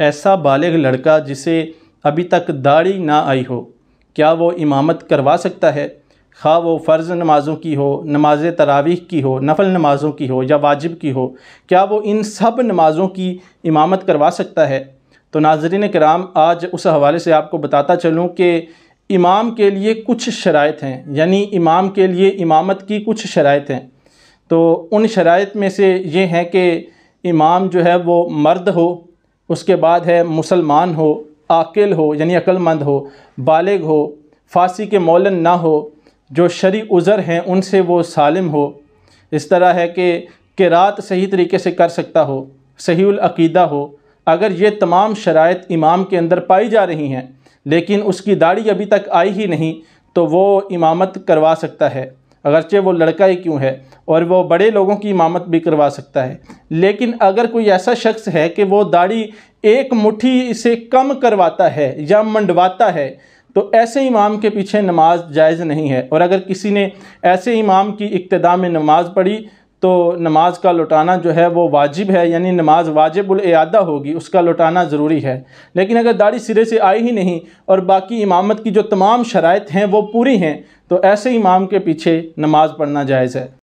ऐसा बालिग लड़का जिसे अभी तक दाढ़ी ना आई हो क्या वो इमामत करवा सकता है खा वो फ़र्ज़ नमाज़ों की हो नमाज तरावीह की हो नफल नमाज़ों की हो या वाजिब की हो क्या वो इन सब नमाज़ों की इमामत करवा सकता है तो नाजरीन कराम आज उस हवाले से आपको बताता चलूँ कि इमाम के लिए कुछ शरात हैं यानी इमाम के लिए इमामत की कुछ शरात हैं तो उन शरात में से ये हैं कि इमाम जो है वो मर्द हो उसके बाद है मुसलमान हो आकिल हो यानी अक्लमंद हो बालग हो फांसी के मौलन ना हो जो शरी उज़र हैं उनसे वो सालिम हो इस तरह है कि के रात सही तरीके से कर सकता हो सही अकीदा हो अगर ये तमाम शराइ इमाम के अंदर पाई जा रही हैं लेकिन उसकी दाढ़ी अभी तक आई ही नहीं तो वो इमामत करवा सकता है अगरचे वो लड़का ही क्यों है और वो बड़े लोगों की इमामत भी करवा सकता है लेकिन अगर कोई ऐसा शख्स है कि वो दाढ़ी एक मुट्ठी से कम करवाता है या मंडवाता है तो ऐसे इमाम के पीछे नमाज जायज़ नहीं है और अगर किसी ने ऐसे इमाम की इब्तदा में नमाज़ पढ़ी तो नमाज का लौटाना जो है वो वाजिब है यानी नमाज वाजिबुल अदा होगी उसका लौटाना ज़रूरी है लेकिन अगर दाढ़ी सिरे से आई ही नहीं और बाकी इमामत की जो तमाम शराइ हैं वो पूरी हैं तो ऐसे इमाम के पीछे नमाज़ पढ़ना जायज़ है